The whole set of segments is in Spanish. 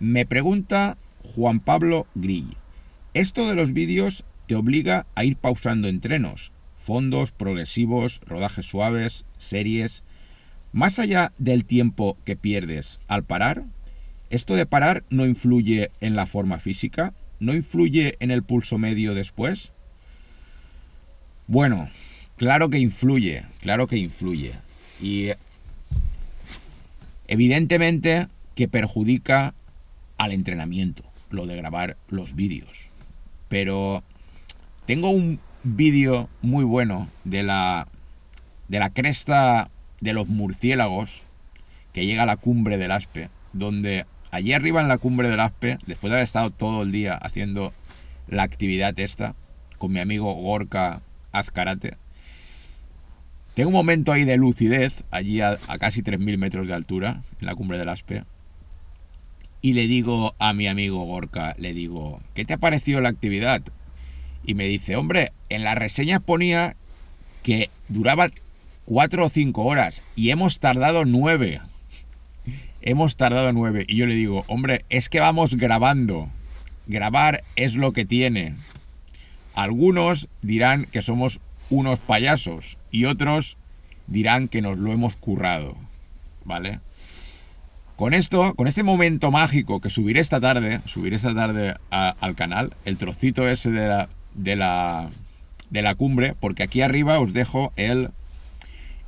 Me pregunta Juan Pablo Grill. Esto de los vídeos te obliga a ir pausando entrenos, fondos, progresivos, rodajes suaves, series. Más allá del tiempo que pierdes al parar, ¿esto de parar no influye en la forma física? ¿No influye en el pulso medio después? Bueno, claro que influye, claro que influye. Y eh, evidentemente que perjudica al entrenamiento, lo de grabar los vídeos. Pero tengo un vídeo muy bueno de la, de la cresta de los murciélagos que llega a la cumbre del Aspe, donde allí arriba en la cumbre del Aspe, después de haber estado todo el día haciendo la actividad esta, con mi amigo Gorka Azcarate, tengo un momento ahí de lucidez, allí a, a casi 3.000 metros de altura, en la cumbre del Aspe, y le digo a mi amigo Gorka, le digo, ¿qué te ha parecido la actividad? Y me dice, hombre, en la reseñas ponía que duraba cuatro o cinco horas y hemos tardado nueve. Hemos tardado nueve. Y yo le digo, hombre, es que vamos grabando. Grabar es lo que tiene. Algunos dirán que somos unos payasos y otros dirán que nos lo hemos currado. ¿Vale? Con esto, con este momento mágico que subiré esta tarde, subiré esta tarde al canal, el trocito ese de la, de la, de la cumbre, porque aquí arriba os dejo el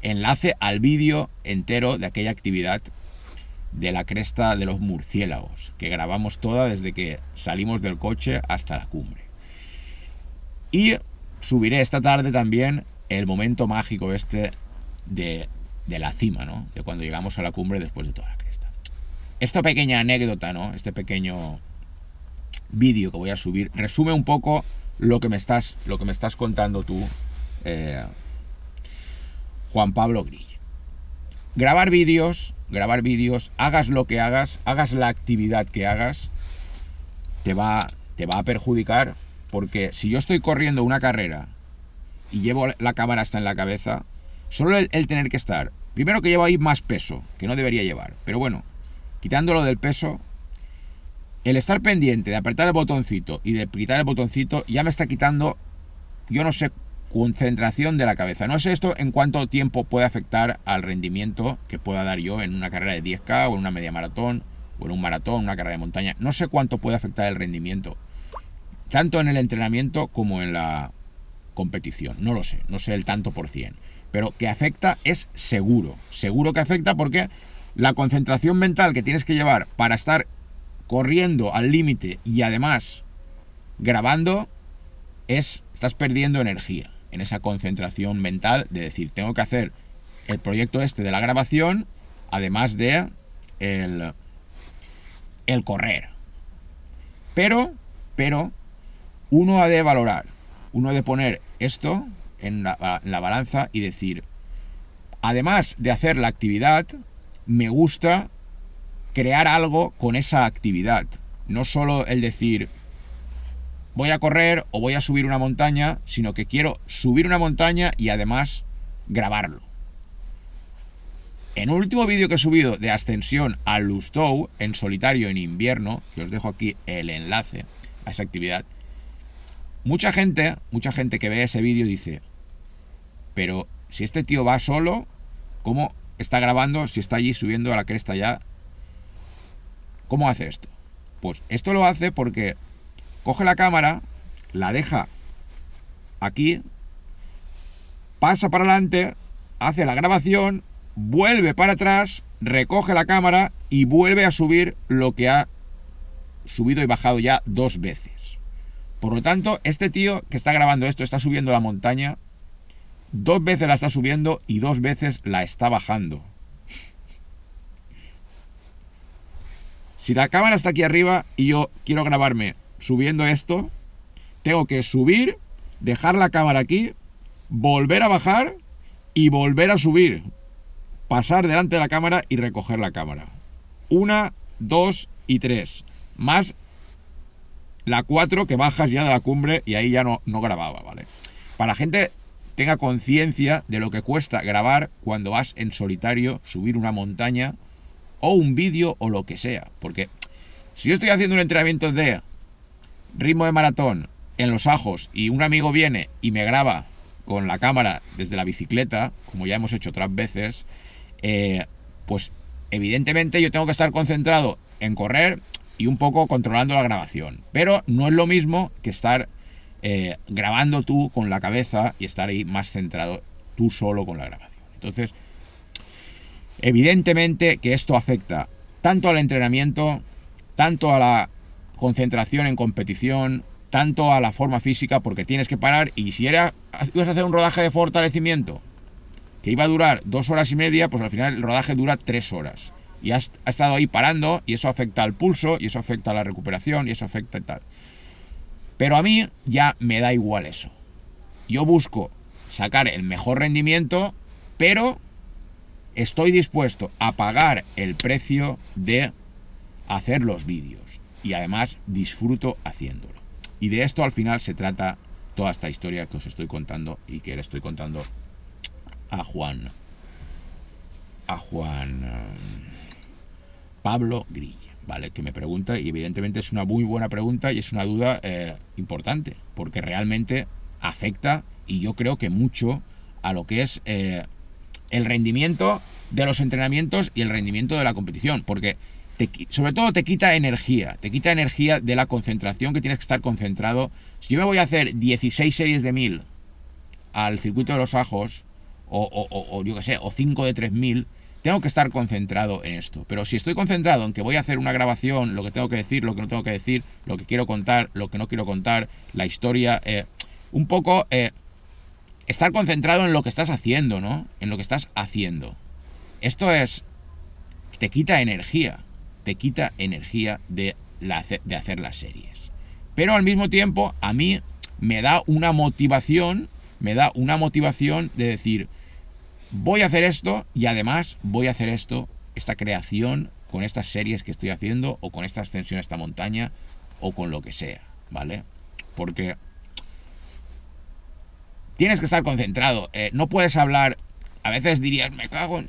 enlace al vídeo entero de aquella actividad de la cresta de los murciélagos, que grabamos toda desde que salimos del coche hasta la cumbre. Y subiré esta tarde también el momento mágico este de, de la cima, ¿no? De cuando llegamos a la cumbre después de toda la esta pequeña anécdota, ¿no? Este pequeño vídeo que voy a subir resume un poco lo que me estás, lo que me estás contando tú, eh, Juan Pablo Grillo. Grabar vídeos, grabar vídeos, hagas lo que hagas, hagas la actividad que hagas, te va, te va a perjudicar, porque si yo estoy corriendo una carrera y llevo la cámara hasta en la cabeza, solo el, el tener que estar, primero que llevo ahí más peso, que no debería llevar, pero bueno, quitándolo del peso, el estar pendiente de apretar el botoncito y de quitar el botoncito ya me está quitando, yo no sé, concentración de la cabeza. No sé esto en cuánto tiempo puede afectar al rendimiento que pueda dar yo en una carrera de 10K o en una media maratón o en un maratón, una carrera de montaña. No sé cuánto puede afectar el rendimiento, tanto en el entrenamiento como en la competición. No lo sé, no sé el tanto por cien. Pero que afecta es seguro. Seguro que afecta porque la concentración mental que tienes que llevar para estar corriendo al límite y además grabando es estás perdiendo energía en esa concentración mental de decir tengo que hacer el proyecto este de la grabación además de el, el correr pero pero uno ha de valorar uno ha de poner esto en la balanza y decir además de hacer la actividad me gusta crear algo con esa actividad. No solo el decir, voy a correr o voy a subir una montaña, sino que quiero subir una montaña y además grabarlo. En un último vídeo que he subido de ascensión al Lustow en solitario en invierno, que os dejo aquí el enlace a esa actividad, mucha gente, mucha gente que ve ese vídeo dice, pero si este tío va solo, ¿cómo está grabando, si está allí subiendo a la cresta ya. ¿Cómo hace esto? Pues esto lo hace porque coge la cámara, la deja aquí, pasa para adelante, hace la grabación, vuelve para atrás, recoge la cámara y vuelve a subir lo que ha subido y bajado ya dos veces. Por lo tanto, este tío que está grabando esto, está subiendo la montaña, Dos veces la está subiendo y dos veces la está bajando. Si la cámara está aquí arriba y yo quiero grabarme subiendo esto, tengo que subir, dejar la cámara aquí, volver a bajar y volver a subir. Pasar delante de la cámara y recoger la cámara. Una, dos y tres. Más la cuatro que bajas ya de la cumbre y ahí ya no, no grababa, ¿vale? Para gente tenga conciencia de lo que cuesta grabar cuando vas en solitario, subir una montaña o un vídeo o lo que sea. Porque si yo estoy haciendo un entrenamiento de ritmo de maratón en Los Ajos y un amigo viene y me graba con la cámara desde la bicicleta, como ya hemos hecho otras veces, eh, pues evidentemente yo tengo que estar concentrado en correr y un poco controlando la grabación. Pero no es lo mismo que estar eh, grabando tú con la cabeza y estar ahí más centrado tú solo con la grabación. Entonces, evidentemente que esto afecta tanto al entrenamiento, tanto a la concentración en competición, tanto a la forma física, porque tienes que parar y si ibas a hacer un rodaje de fortalecimiento que iba a durar dos horas y media, pues al final el rodaje dura tres horas. Y has, estado ahí parando y eso afecta al pulso y eso afecta a la recuperación y eso afecta y tal. Pero a mí ya me da igual eso. Yo busco sacar el mejor rendimiento, pero estoy dispuesto a pagar el precio de hacer los vídeos. Y además disfruto haciéndolo. Y de esto al final se trata toda esta historia que os estoy contando y que le estoy contando a Juan. A Juan um, Pablo Grillo. ¿vale? Que me pregunta y evidentemente es una muy buena pregunta y es una duda eh, importante, porque realmente afecta y yo creo que mucho a lo que es eh, el rendimiento de los entrenamientos y el rendimiento de la competición, porque sobre todo te quita energía, te quita energía de la concentración que tienes que estar concentrado. Si yo me voy a hacer 16 series de 1000 al circuito de los ajos, o, o yo que sé, o 5 de 3000, tengo que estar concentrado en esto. Pero si estoy concentrado en que voy a hacer una grabación, lo que tengo que decir, lo que no tengo que decir, lo que quiero contar, lo que no quiero contar, la historia, eh, un poco eh, estar concentrado en lo que estás haciendo, ¿no? En lo que estás haciendo. Esto es, te quita energía, te quita energía de hacer las series. Pero al mismo tiempo, a mí me da una motivación, me da una motivación de decir, voy a hacer esto y además voy a hacer esto, esta creación, con estas series que estoy haciendo o con esta ascensión a esta montaña o con lo que sea, ¿vale? Porque tienes que estar concentrado, eh, no puedes hablar, a veces dirías, me cago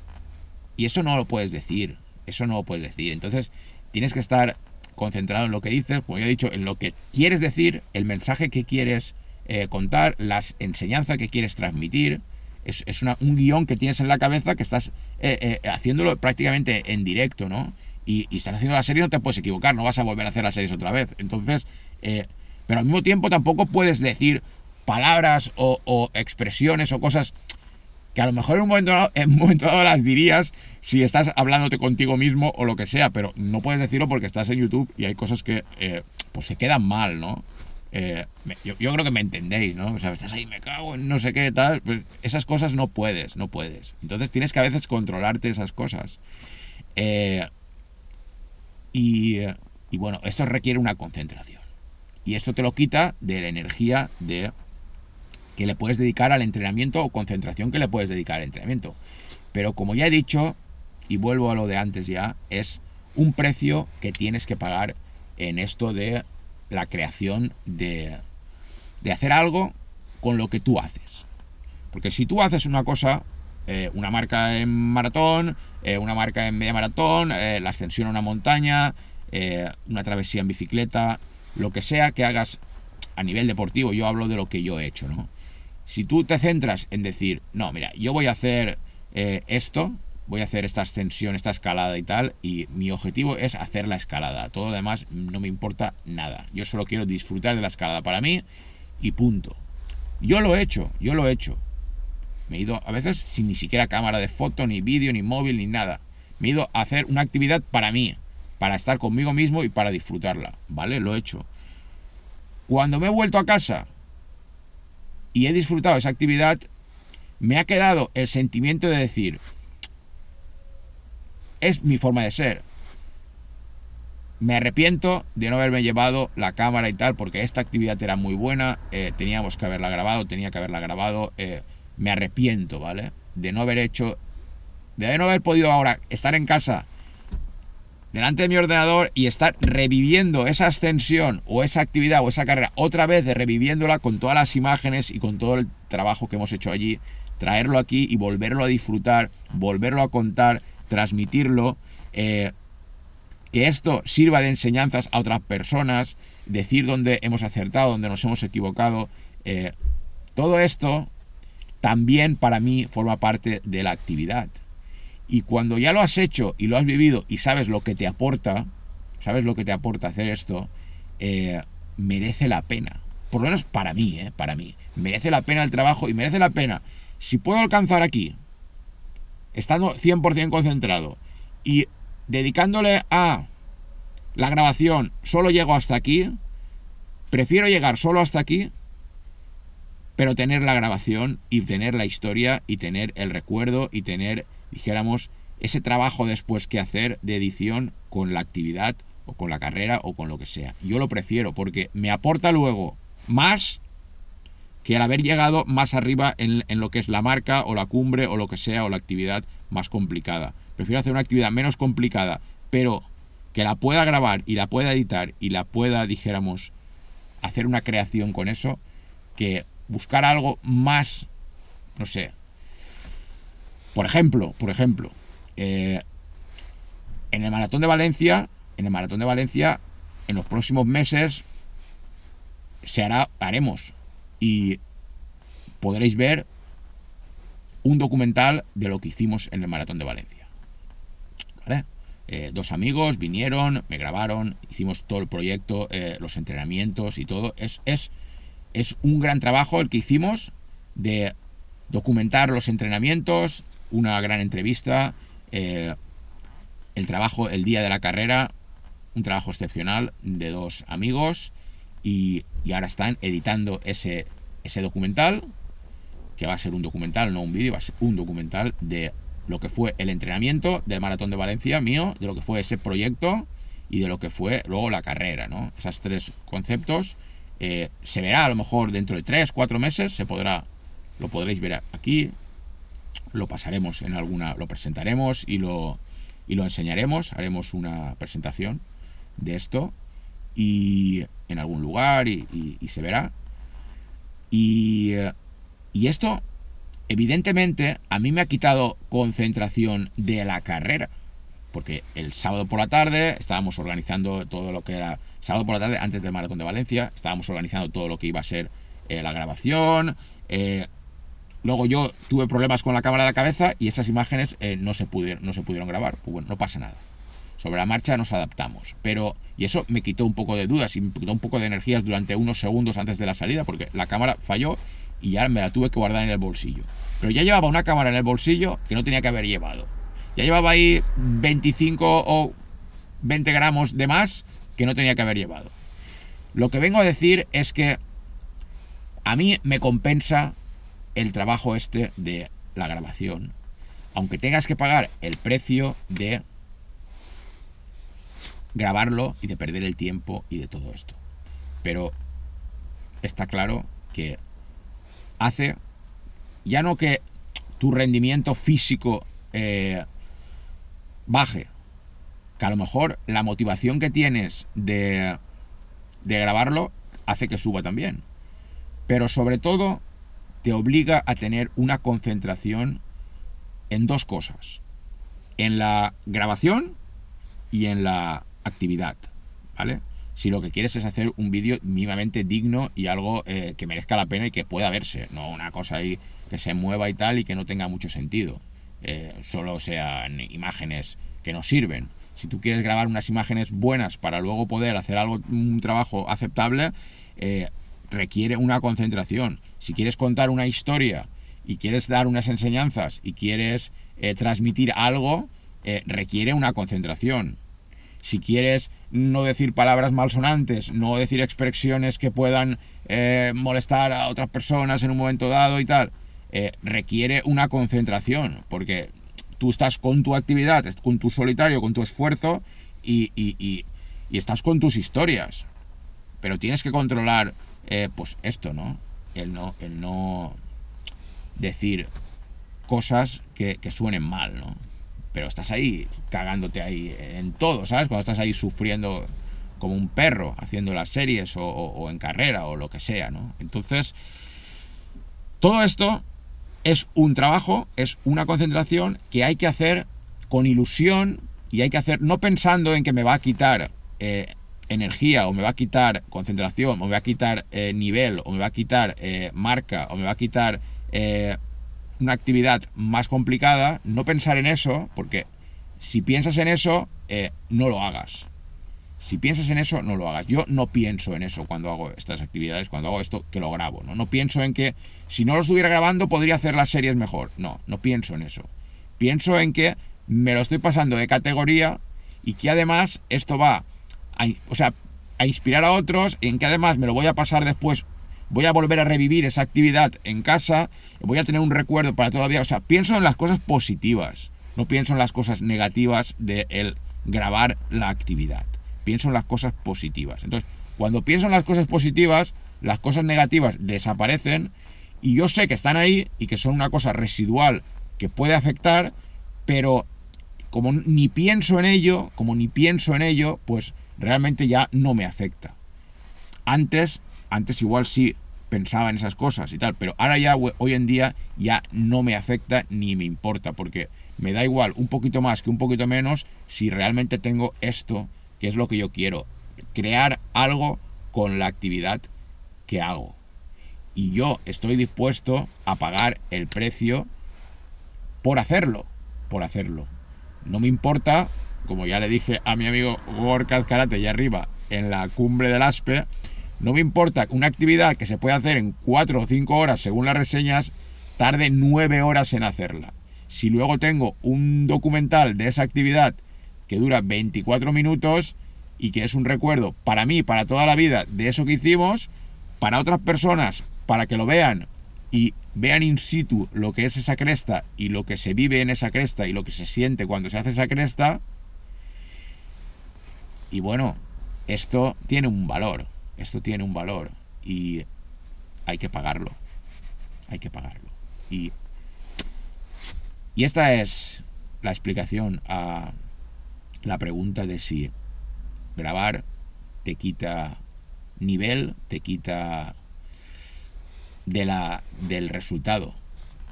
Y eso no lo puedes decir, eso no lo puedes decir. Entonces, tienes que estar concentrado en lo que dices, como ya he dicho, en lo que quieres decir, el mensaje que quieres eh, contar, las enseñanzas que quieres transmitir es, un guión que tienes en la cabeza que estás eh, eh, haciéndolo prácticamente en directo, ¿no? Y, estás haciendo la serie, no te puedes equivocar, no vas a volver a hacer la series otra vez. Entonces, eh, pero al mismo tiempo tampoco puedes decir palabras o, o, expresiones o cosas que a lo mejor en un, momento dado, en un momento dado las dirías si estás hablándote contigo mismo o lo que sea, pero no puedes decirlo porque estás en YouTube y hay cosas que pues se quedan mal, ¿no? Eh, yo, creo que me entendéis, ¿no? O sea, estás ahí, me cago en no sé qué, tal. Pues, esas cosas no puedes, no puedes. Entonces tienes que a veces controlarte esas cosas. Eh, y, bueno, esto requiere una concentración. Y esto te lo quita de la energía de que le puedes dedicar al entrenamiento o concentración que le puedes dedicar al entrenamiento. Pero como ya he dicho, y vuelvo a lo de antes ya, es un precio que tienes que pagar en esto de la creación de, hacer algo con lo que tú haces. Porque si tú haces una cosa, eh, una marca en maratón, eh, una marca en media maratón, eh, la ascensión a una montaña, una travesía en bicicleta, lo que sea que hagas a nivel deportivo, yo hablo de lo que yo he hecho, ¿no? Si tú te centras en decir, no, mira, yo voy a hacer esto, voy a hacer esta ascensión, esta escalada y tal, y mi objetivo es hacer la escalada. Todo lo demás no me importa nada. Yo solo quiero disfrutar de la escalada para mí y punto. Yo lo he hecho, yo lo he hecho. Me he ido a veces sin ni siquiera cámara de foto, ni vídeo, ni móvil, ni nada. Me he ido a hacer una actividad para mí, para estar conmigo mismo y para disfrutarla. ¿Vale? Lo he hecho. Cuando me he vuelto a casa y he disfrutado esa actividad, me ha quedado el sentimiento de decir, es mi forma de ser. Me arrepiento de no haberme llevado la cámara y tal, porque esta actividad era muy buena, eh, teníamos que haberla grabado, tenía que haberla grabado. Eh, me arrepiento, ¿vale? De no haber hecho, de no haber podido ahora estar en casa delante de mi ordenador y estar reviviendo esa ascensión o esa actividad o esa carrera otra vez, de reviviéndola con todas las imágenes y con todo el trabajo que hemos hecho allí, traerlo aquí y volverlo a disfrutar, volverlo a contar transmitirlo, eh, que esto sirva de enseñanzas a otras personas, decir dónde hemos acertado, dónde nos hemos equivocado. Eh, todo esto también para mí forma parte de la actividad. Y cuando ya lo has hecho y lo has vivido y sabes lo que te aporta, sabes lo que te aporta hacer esto, eh, merece la pena. Por lo menos para mí, para mí. Merece la pena el trabajo y merece la pena. Si puedo alcanzar aquí estando 100% concentrado y dedicándole a la grabación, solo llego hasta aquí, prefiero llegar solo hasta aquí, pero tener la grabación y tener la historia y tener el recuerdo y tener, dijéramos, ese trabajo después que hacer de edición con la actividad o con la carrera o con lo que sea. Yo lo prefiero porque me aporta luego más que al haber llegado más arriba en, lo que es la marca o la cumbre o lo que sea o la actividad más complicada. Prefiero hacer una actividad menos complicada, pero que la pueda grabar y la pueda editar y la pueda, dijéramos, hacer una creación con eso, que buscar algo más, no sé. Por ejemplo, por ejemplo, eh, en el maratón de Valencia, en el maratón de Valencia, en los próximos meses se hará, haremos y podréis ver un documental de lo que hicimos en el Maratón de Valencia. Eh, dos amigos vinieron, me grabaron, hicimos todo el proyecto, eh, los entrenamientos y todo. Es, es, es un gran trabajo el que hicimos de documentar los entrenamientos, una gran entrevista, eh, el trabajo el día de la carrera, un trabajo excepcional de dos amigos y, ahora están editando ese, ese documental, que va a ser un documental, no un vídeo, va a ser un documental de lo que fue el entrenamiento del Maratón de Valencia mío, de lo que fue ese proyecto y de lo que fue luego la carrera, ¿no? Esos tres conceptos eh, se verá a lo mejor dentro de tres, cuatro meses, se podrá, lo podréis ver aquí, lo pasaremos en alguna, lo presentaremos y lo, y lo enseñaremos, haremos una presentación de esto y en algún lugar y, se verá. Y, esto, evidentemente, a mí me ha quitado concentración de la carrera. Porque el sábado por la tarde estábamos organizando todo lo que era... Sábado por la tarde, antes del Maratón de Valencia, estábamos organizando todo lo que iba a ser eh, la grabación. Eh, luego yo tuve problemas con la cámara de la cabeza y esas imágenes eh, no, se pudieron, no se pudieron grabar. Pues bueno, no pasa nada sobre la marcha nos adaptamos. Pero, y eso me quitó un poco de dudas y me quitó un poco de energías durante unos segundos antes de la salida, porque la cámara falló y ya me la tuve que guardar en el bolsillo. Pero ya llevaba una cámara en el bolsillo que no tenía que haber llevado. Ya llevaba ahí 25 o 20 gramos de más que no tenía que haber llevado. Lo que vengo a decir es que a mí me compensa el trabajo este de la grabación, aunque tengas que pagar el precio de grabarlo y de perder el tiempo y de todo esto. Pero está claro que hace ya no que tu rendimiento físico eh, baje, que a lo mejor la motivación que tienes de grabarlo hace que suba también. Pero sobre todo te obliga a tener una concentración en dos cosas. En la grabación y en la actividad, ¿vale? Si lo que quieres es hacer un vídeo mínimamente digno y algo eh, que merezca la pena y que pueda verse, no una cosa ahí que se mueva y tal y que no tenga mucho sentido, eh, solo sean imágenes que no sirven. Si tú quieres grabar unas imágenes buenas para luego poder hacer algo, un trabajo aceptable, eh, requiere una concentración. Si quieres contar una historia y quieres dar unas enseñanzas y quieres transmitir algo, requiere una concentración si quieres no decir palabras malsonantes, no decir expresiones que puedan eh, molestar a otras personas en un momento dado y tal, eh, requiere una concentración, porque tú estás con tu actividad, con tu solitario, con tu esfuerzo y, estás con tus historias. Pero tienes que controlar, eh, pues esto, ¿no? El no, el no decir cosas que, que suenen mal, ¿no? pero estás ahí cagándote ahí en todo, ¿sabes? Cuando estás ahí sufriendo como un perro, haciendo las series o, en carrera o lo que sea, ¿no? Entonces, todo esto es un trabajo, es una concentración que hay que hacer con ilusión y hay que hacer no pensando en que me va a quitar eh, energía o me va a quitar concentración o me va a quitar eh, nivel o me va a quitar eh, marca o me va a quitar una actividad más complicada, no pensar en eso, porque si piensas en eso, eh, no lo hagas. Si piensas en eso, no lo hagas. Yo no pienso en eso cuando hago estas actividades, cuando hago esto, que lo grabo. No, no pienso en que si no lo estuviera grabando podría hacer las series mejor. No, no pienso en eso. Pienso en que me lo estoy pasando de categoría y que además esto va a, o sea, a inspirar a otros, en que además me lo voy a pasar después voy a volver a revivir esa actividad en casa, voy a tener un recuerdo para todavía, o sea, pienso en las cosas positivas, no pienso en las cosas negativas de el grabar la actividad, pienso en las cosas positivas. Entonces, cuando pienso en las cosas positivas, las cosas negativas desaparecen y yo sé que están ahí y que son una cosa residual que puede afectar, pero como ni pienso en ello, como ni pienso en ello, pues realmente ya no me afecta. Antes, antes igual sí pensaba en esas cosas y tal, pero ahora ya, hoy en día, ya no me afecta ni me importa, porque me da igual un poquito más que un poquito menos si realmente tengo esto, que es lo que yo quiero, crear algo con la actividad que hago. Y yo estoy dispuesto a pagar el precio por hacerlo, por hacerlo. No me importa, como ya le dije a mi amigo Gorka Azcarate allá arriba, en la cumbre del ASPE, no me importa una actividad que se puede hacer en 4 o 5 horas, según las reseñas, tarde 9 horas en hacerla. Si luego tengo un documental de esa actividad que dura 24 minutos y que es un recuerdo para mí, para toda la vida, de eso que hicimos, para otras personas, para que lo vean y vean in situ lo que es esa cresta y lo que se vive en esa cresta y lo que se siente cuando se hace esa cresta. Y bueno, esto tiene un valor esto tiene un valor y hay que pagarlo. Hay que pagarlo. Y, esta es la explicación a la pregunta de si grabar te quita nivel, te quita de la, del resultado.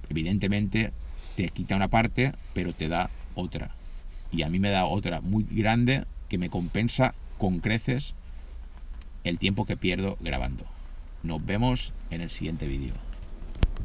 Evidentemente te quita una parte, pero te da otra. Y a mí me da otra muy grande que me compensa con creces el tiempo que pierdo grabando. Nos vemos en el siguiente vídeo.